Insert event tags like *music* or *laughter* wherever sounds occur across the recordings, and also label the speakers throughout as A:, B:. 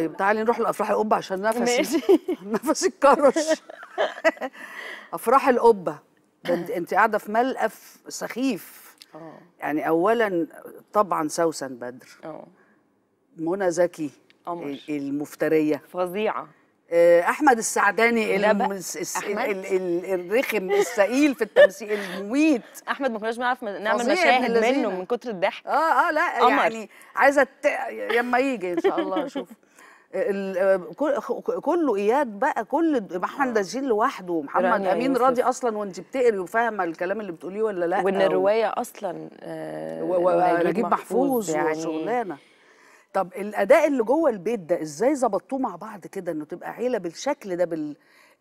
A: طيب تعالي نروح لافراح القبه عشان نفسي ماشي *laughs* نفسي اتكرش *laughs* افراح القبه انت قاعده في ملقف سخيف اه يعني اولا طبعا سوسن بدر اه منى زكي المفتريه فظيعه آه، احمد السعداني الرخم الثقيل في التمثيل المميت
B: احمد ما كناش بنعرف
A: نعمل مشاهد منه من كتر الضحك اه اه لا أمر. يعني عايزه يما يجي ان شاء الله اشوف *laughs* آه، كله اياد بقى كل آه. محمد الجيل لوحده ومحمد امين يوسف. راضي اصلا وانت بتقري وفاهمه الكلام اللي بتقوليه ولا لا وان الروايه اصلا آه، ونجيب محفوظ يعني وشغلانه طب الاداء اللي جوه البيت ده ازاي ظبطتوه مع بعض كده انه تبقى عيله بالشكل ده بال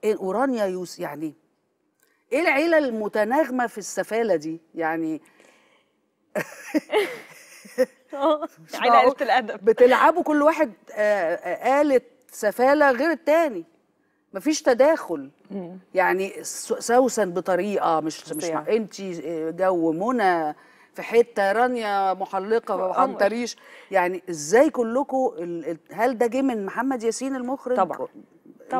A: اورانيا إيه، يوس يعني ايه العيله المتناغمه في السفاله دي يعني *laughs* اه عيله الادب بتلعبوا كل واحد آه، آه، آلة سفالة غير التاني مفيش تداخل يعني سوسن بطريقه مش مش انت آه، جو منى في حته رانيا محلقه عن طريش يعني ازاي كلكم هل ده جه من محمد ياسين المخرج طبعا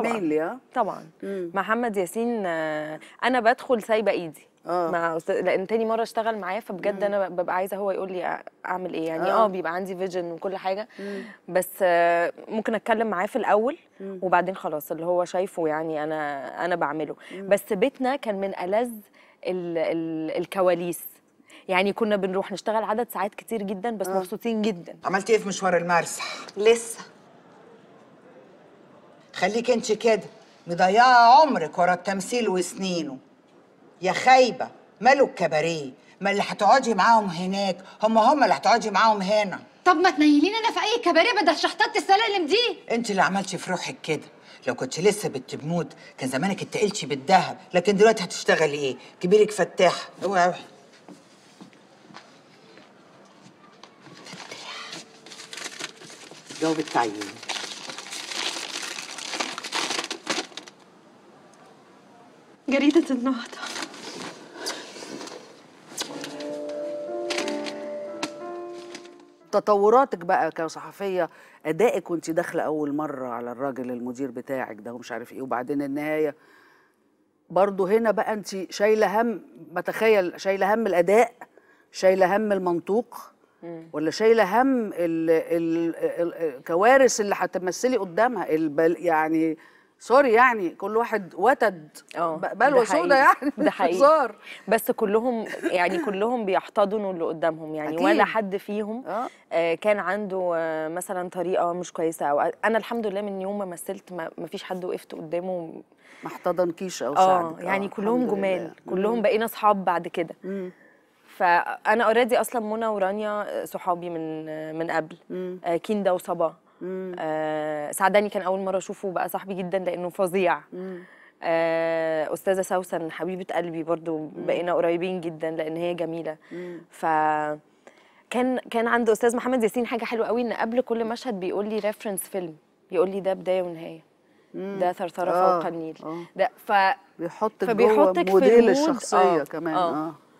A: طبعا مينلي اه؟ طبعا مم. محمد ياسين
B: آه، انا بدخل سايبه ايدي آه. مع استاذ لان تاني مره اشتغل معاه فبجد مم. انا ببقى عايزه هو يقول لي اعمل ايه يعني اه, آه، بيبقى عندي فيجن وكل حاجه مم. بس ممكن اتكلم معاه في الاول مم. وبعدين خلاص اللي هو شايفه يعني انا انا بعمله مم. بس بيتنا كان من الذ ال ال الكواليس يعني كنا بنروح نشتغل
A: عدد ساعات كتير جدا بس مبسوطين جدا عملتي ايه في مشوار المرسى لسه خليك انت كده مضيعه عمرك ورا التمثيل وسنينه يا خايبه ماله الكباريه ما اللي هتقعدي معاهم هناك هم هم اللي هتقعدي معاهم هنا طب ما تنيليني انا في اي كباريه بدل شحطات السلالم دي انت اللي عملتي في روحك كده لو كنت لسه بنت كان زمانك اتقلتي بالذهب لكن دلوقتي هتشتغلي ايه كبيرك فتاح اوعي اوعي جاوب التعيين جريدة النهضة تطوراتك بقى كصحفيه ادائك وانت داخله اول مره على الراجل المدير بتاعك ده ومش عارف ايه وبعدين النهايه برضه هنا بقى انت شايله هم بتخيل شايله هم الاداء شايله هم المنطوق ولا شايله هم الكوارث اللي هتمثلي قدامها يعني سوري يعني كل واحد وتد آه، بلوى سودا يعني ده *laughs* حقيقي بس كلهم يعني
B: كلهم بيحتضنوا اللي قدامهم يعني أكيد. ولا حد فيهم آه. آه كان عنده آه مثلا طريقه مش كويسه او انا الحمد لله من يوم ما مثلت ما فيش حد وقفت قدامه ما احتضنكيش او ساعدك آه،, اه يعني كلهم جمال لله. كلهم بقينا اصحاب بعد كده فانا اوريدي اصلا منى ورانيا صحابي من من قبل آه كيندا وصبا آه سعداني كان اول مره اشوفه بقى صاحبي جدا لانه فظيع آه استاذه سوسن حبيبه قلبي برضو بقينا قريبين جدا لان هي جميله ف كان كان عند استاذ محمد ياسين حاجه حلوه قوي ان قبل كل مشهد بيقول لي ريفرنس فيلم يقول لي ده بدايه ونهايه مم. ده ثرثره آه. فوق النيل آه. ده ف بيحط فبيحطك جوه موديل الشخصيه آه. كمان اه, آه.